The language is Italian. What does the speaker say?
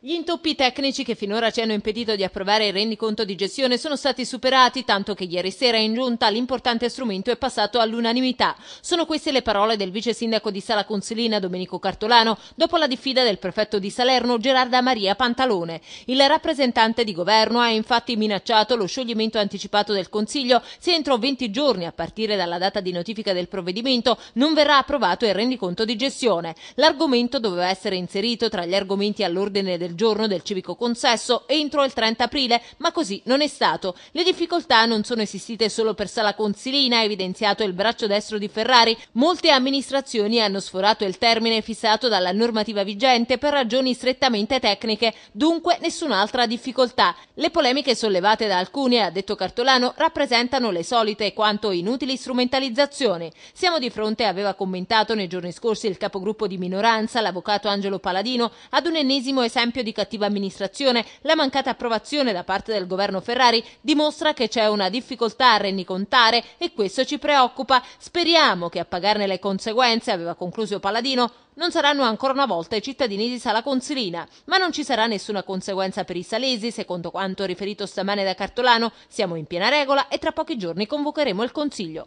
Gli intoppi tecnici che finora ci hanno impedito di approvare il rendiconto di gestione sono stati superati, tanto che ieri sera in giunta l'importante strumento è passato all'unanimità. Sono queste le parole del vice sindaco di Sala Consilina Domenico Cartolano dopo la diffida del prefetto di Salerno Gerarda Maria Pantalone. Il rappresentante di governo ha infatti minacciato lo scioglimento anticipato del Consiglio se entro 20 giorni, a partire dalla data di notifica del provvedimento, non verrà approvato il rendiconto di gestione. L'argomento doveva essere inserito tra gli argomenti all'ordine del del giorno del civico consesso entro il 30 aprile, ma così non è stato. Le difficoltà non sono esistite solo per Sala Consilina, ha evidenziato il braccio destro di Ferrari. Molte amministrazioni hanno sforato il termine fissato dalla normativa vigente per ragioni strettamente tecniche, dunque nessun'altra difficoltà. Le polemiche sollevate da alcuni, ha detto Cartolano, rappresentano le solite quanto inutili strumentalizzazioni. Siamo di fronte, aveva commentato nei giorni scorsi il capogruppo di minoranza, l'avvocato Angelo Paladino, ad un ennesimo esempio esempio di cattiva amministrazione. La mancata approvazione da parte del governo Ferrari dimostra che c'è una difficoltà a rendicontare e questo ci preoccupa. Speriamo che a pagarne le conseguenze, aveva concluso Paladino, non saranno ancora una volta i cittadini di Sala Consilina, ma non ci sarà nessuna conseguenza per i salesi, secondo quanto riferito stamane da Cartolano, siamo in piena regola e tra pochi giorni convocheremo il Consiglio.